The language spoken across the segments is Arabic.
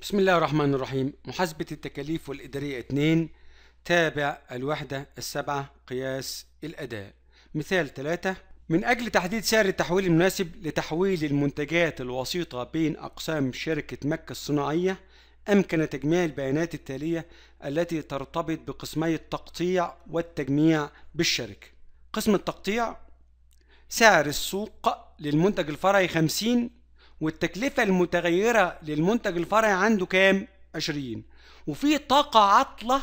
بسم الله الرحمن الرحيم محاسبة التكاليف والإدارية 2 تابع الوحدة السبعة قياس الأداء مثال 3 من أجل تحديد سعر التحويل المناسب لتحويل المنتجات الوسيطة بين أقسام شركة مكة الصناعية أمكن تجميع البيانات التالية التي ترتبط بقسمي التقطيع والتجميع بالشركة قسم التقطيع سعر السوق للمنتج الفرعي 50 والتكلفة المتغيرة للمنتج الفرعي عنده كام؟ 20 وفي طاقة عطلة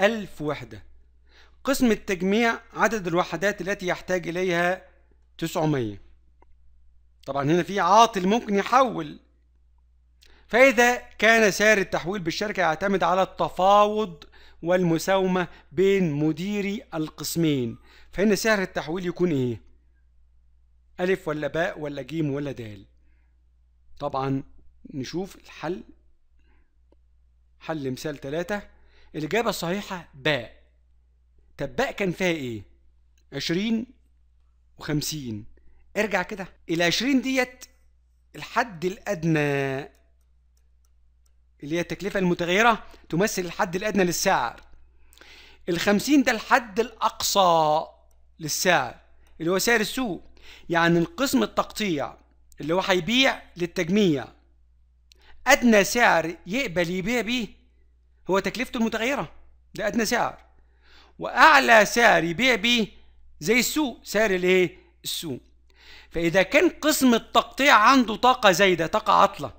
1000 وحدة قسم التجميع عدد الوحدات التي يحتاج إليها 900 طبعا هنا في عاطل ممكن يحول فإذا كان سعر التحويل بالشركة يعتمد على التفاوض والمساومة بين مديري القسمين فإن سعر التحويل يكون إيه؟ ألف ولا باء ولا جيم ولا دال طبعا نشوف الحل حل مثال ثلاثة الإجابة الصحيحة باء طب باء كان فيها إيه؟ عشرين وخمسين ارجع كده ال 20 ديت الحد الأدنى اللي هي التكلفة المتغيرة تمثل الحد الأدنى للسعر ال 50 ده الحد الأقصى للسعر اللي هو سعر السوق يعني القسم التقطيع اللي هو هيبيع للتجميع ادنى سعر يقبل يبيع بيه هو تكلفته المتغيره ده ادنى سعر واعلى سعر يبيع بيه زي السوق سعر الايه السوق فاذا كان قسم التقطيع عنده طاقه زايده طاقه عطله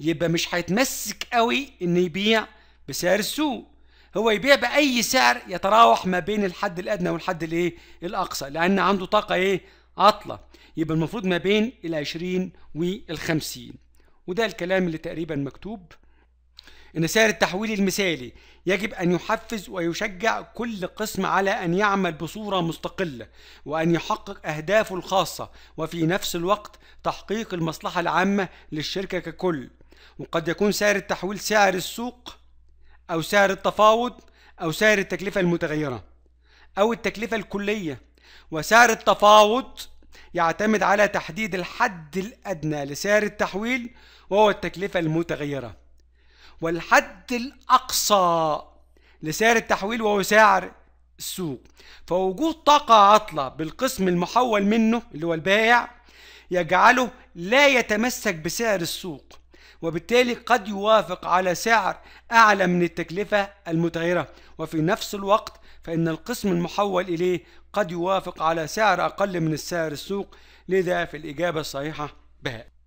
يبقى مش هيتمسك قوي انه يبيع بسعر السوق هو يبيع باي سعر يتراوح ما بين الحد الادنى والحد الايه الاقصى لان عنده طاقه ايه عطله يبقى المفروض ما بين ال 20 وال 50 وده الكلام اللي تقريبا مكتوب ان سعر التحويل المثالي يجب ان يحفز ويشجع كل قسم على ان يعمل بصوره مستقله وان يحقق اهدافه الخاصه وفي نفس الوقت تحقيق المصلحه العامه للشركه ككل وقد يكون سعر التحويل سعر السوق او سعر التفاوض او سعر التكلفه المتغيره او التكلفه الكليه وسعر التفاوض يعتمد على تحديد الحد الأدنى لسعر التحويل وهو التكلفة المتغيرة والحد الأقصى لسعر التحويل وهو سعر السوق فوجود طاقة عطلة بالقسم المحول منه اللي هو البائع يجعله لا يتمسك بسعر السوق وبالتالي قد يوافق على سعر أعلى من التكلفة المتغيرة وفي نفس الوقت فإن القسم المحول إليه قد يوافق على سعر أقل من السعر السوق لذا في الإجابة الصحيحة بها